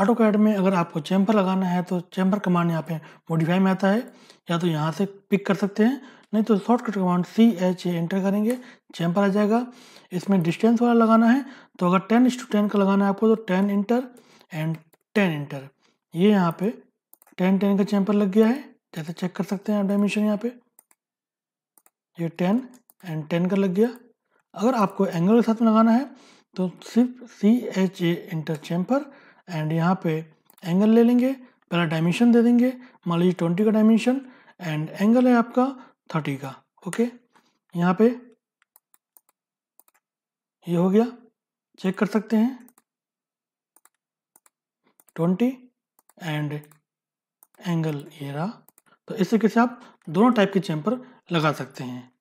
auto CAD में अगर आपको चैम्पर लगाना है तो चैम्पर कमांड यहाँ पे मोडिफाई में आता है या तो यहाँ से पिक कर सकते हैं नहीं तो shortcut command C H A enter करेंगे चैम्पर आ जाएगा इसमें डिस्टेंस वाला लगाना है तो अगर टेन इंस टू टेन का लगाना है आपको तो ten enter and ten enter ये यहाँ पे टेन टेन का चैम्पर लग गया है जैसे चेक कर सकते हैं आप डायमेंशन यहाँ पे ये टेन एंड टेन का लग गया अगर आपको एंगल के साथ में लगाना है तो सिर्फ C H A enter chamfer and यहाँ पे एंगल ले लेंगे पहला डायमेंशन दे देंगे मान लीजिए ट्वेंटी का डायमेंशन एंड एंगल है आपका थर्टी का ओके यहाँ पे ये हो गया चेक कर सकते हैं ट्वेंटी एंड एंगल ये रहा तो इस तरीके से आप दोनों टाइप के चैम्पर लगा सकते हैं